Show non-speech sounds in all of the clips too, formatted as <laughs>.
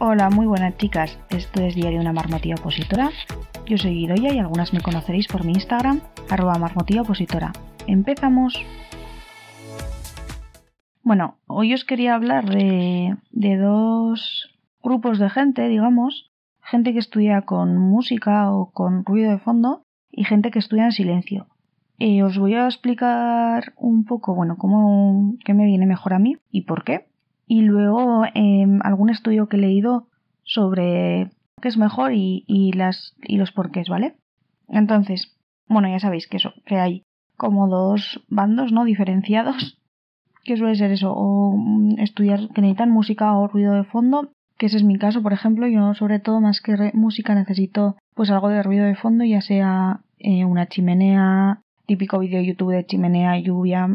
Hola, muy buenas chicas. Esto es Diario de Una Marmotilla Opositora. Yo soy Idoya y algunas me conoceréis por mi Instagram, arroba marmotilla opositora. ¡Empezamos! Bueno, hoy os quería hablar de, dos grupos de gente, digamos. Gente que estudia con música o con ruido de fondo y gente que estudia en silencio. Eh, os voy a explicar un poco, bueno, cómo, qué me viene mejor a mí y por qué. Y luego em, algún estudio que he leído sobre qué es mejor y, y, las, y los porqués, ¿vale? Entonces, bueno, ya sabéis que eso, que hay como dos bandos, ¿no? Diferenciados, que suele ser eso, o mm, estudiar que necesitan música o ruido de fondo, que ese es mi caso, por ejemplo, yo sobre todo más que música necesito pues algo de ruido de fondo, ya sea eh, una chimenea, típico vídeo YouTube de chimenea, lluvia,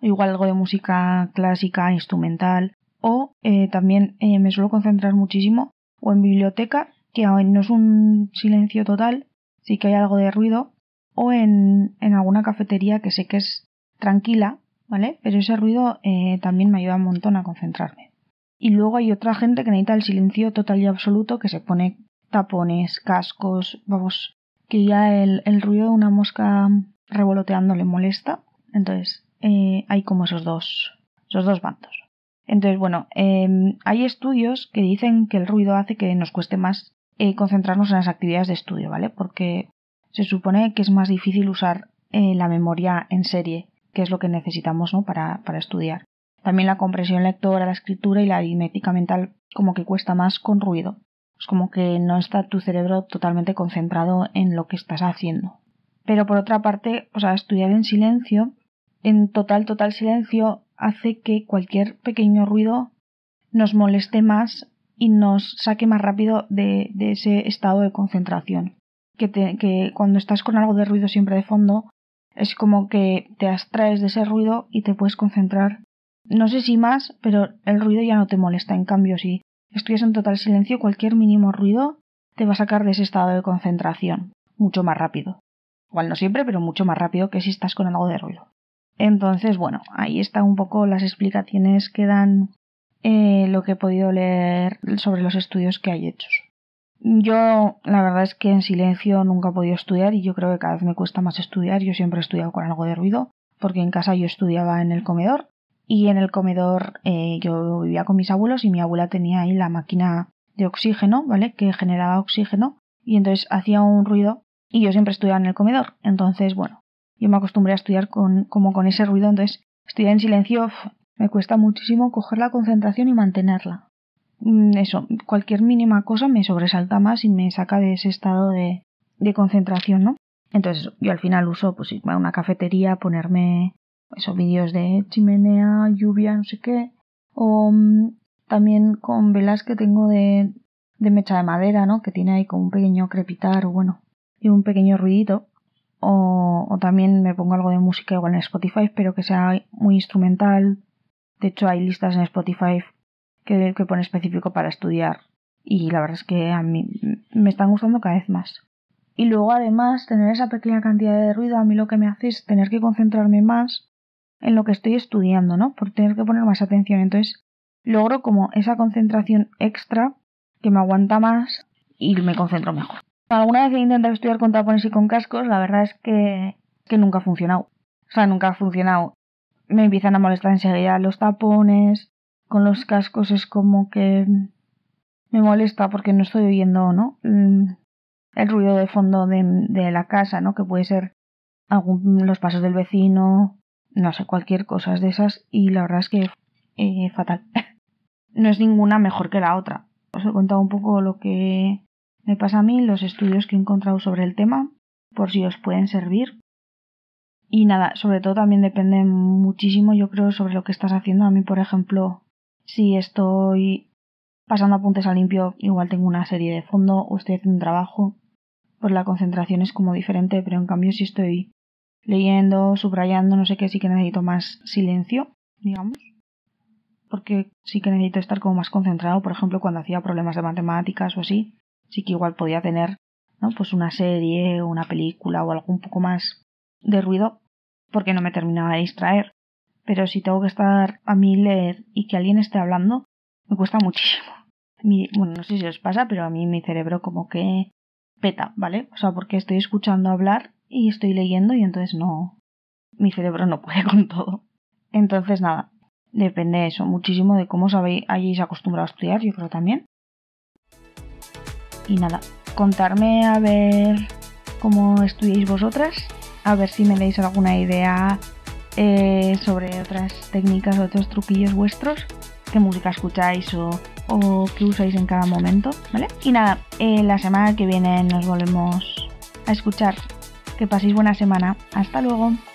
igual algo de música clásica, instrumental, o eh, también eh, me suelo concentrar muchísimo o en biblioteca, que no es un silencio total, sí que hay algo de ruido, o en, alguna cafetería que sé que es tranquila, ¿vale? Pero ese ruido eh, también me ayuda un montón a concentrarme. Y luego hay otra gente que necesita el silencio total y absoluto, que se pone tapones, cascos, vamos, que ya el, ruido de una mosca revoloteando le molesta. Entonces, hay como esos dos, esos dos bandos. Entonces, bueno, em, hay estudios que dicen que el ruido hace que nos cueste más eh, concentrarnos en las actividades de estudio, ¿vale? Porque se supone que es más difícil usar eh, la memoria en serie, que es lo que necesitamos, ¿no? Para, para estudiar. También la compresión lectora, la escritura y la aritmética mental como que cuesta más con ruido. Es como que no está tu cerebro totalmente concentrado en lo que estás haciendo. Pero por otra parte, o sea, estudiar en silencio, en total, total silencio, hace que cualquier pequeño ruido nos moleste más y nos saque más rápido de, ese estado de concentración. Que, cuando estás con algo de ruido siempre de fondo, es como que te abstraes de ese ruido y te puedes concentrar. No sé si más, pero el ruido ya no te molesta. En cambio, si estuvieras en total silencio, cualquier mínimo ruido te va a sacar de ese estado de concentración mucho más rápido. Igual no siempre, pero mucho más rápido que si estás con algo de ruido. Entonces, bueno, ahí están un poco las explicaciones que dan eh, lo que he podido leer sobre los estudios que hay hechos. Yo, la verdad es que en silencio nunca he podido estudiar y yo creo que cada vez me cuesta más estudiar. Yo siempre he estudiado con algo de ruido, porque en casa yo estudiaba en el comedor y en el comedor eh, yo vivía con mis abuelos y mi abuela tenía ahí la máquina de oxígeno, ¿vale? Que generaba oxígeno y entonces hacía un ruido y yo siempre estudiaba en el comedor. Entonces, bueno, yo me acostumbré a estudiar con, como con ese ruido, entonces estudiar en silencio me cuesta muchísimo coger la concentración y mantenerla. Mm, eso, cualquier mínima cosa me sobresalta más y me saca de ese estado de, de concentración, ¿no? Entonces yo al final uso pues irme a una cafetería, ponerme esos vídeos de chimenea, lluvia, no sé qué, o mm, también con velas que tengo de, de mecha de madera, ¿no? Que tiene ahí como un pequeño crepitar o bueno, y un pequeño ruidito o, también me pongo algo de música igual en Spotify, pero que sea muy instrumental. De hecho, hay listas en Spotify que, que pone específico para estudiar y la verdad es que a mí me están gustando cada vez más. Y luego además tener esa pequeña cantidad de ruido a mí lo que me hace es tener que concentrarme más en lo que estoy estudiando, ¿no? Por tener que poner más atención. Entonces logro como esa concentración extra que me aguanta más y me concentro mejor. Alguna vez he intentado estudiar con tapones y con cascos, la verdad es que, que nunca ha funcionado. O sea, nunca ha funcionado. Me empiezan a molestar enseguida los tapones, con los cascos es como que me molesta porque no estoy oyendo, ¿no? Mm, el ruido de fondo de, la casa, ¿no? Que puede ser algún, los pasos del vecino, no sé, cualquier cosa de esas. Y la verdad es que eh, fatal. <laughs> no es ninguna mejor que la otra. Os he contado un poco lo que me pasa a mí los estudios que he encontrado sobre el tema, por si os pueden servir. Y nada, sobre todo también depende muchísimo, yo creo, sobre lo que estás haciendo. A mí, por ejemplo, si estoy pasando apuntes a limpio, igual tengo una serie de fondo o estoy haciendo un trabajo, pues la concentración es como diferente, pero en cambio si estoy leyendo, subrayando, no sé qué, sí que necesito más silencio, digamos, porque sí que necesito estar como más concentrado, por ejemplo, cuando hacía problemas de matemáticas o así, sí que igual podía tener ¿no? pues una serie, o una película o algo un poco más de ruido porque no me terminaba de distraer. Pero si tengo que estar a mí leer y que alguien esté hablando, me cuesta muchísimo. <laughs> bueno, no sé si os pasa, pero a mí mi cerebro como que peta, ¿vale? O sea, porque estoy escuchando hablar y estoy leyendo y entonces no, mi cerebro no puede <laughs> con todo. Entonces nada, depende eso, muchísimo de cómo os hayáis acostumbrado a estudiar, yo creo también y nada, contarme a ver cómo estudiéis vosotras, a ver si me dais alguna idea eh, sobre otras técnicas, otros truquillos vuestros, qué música escucháis o, qué usáis en cada momento, Y nada, eh, la semana que viene nos volvemos a escuchar. Que paséis buena semana. Hasta luego.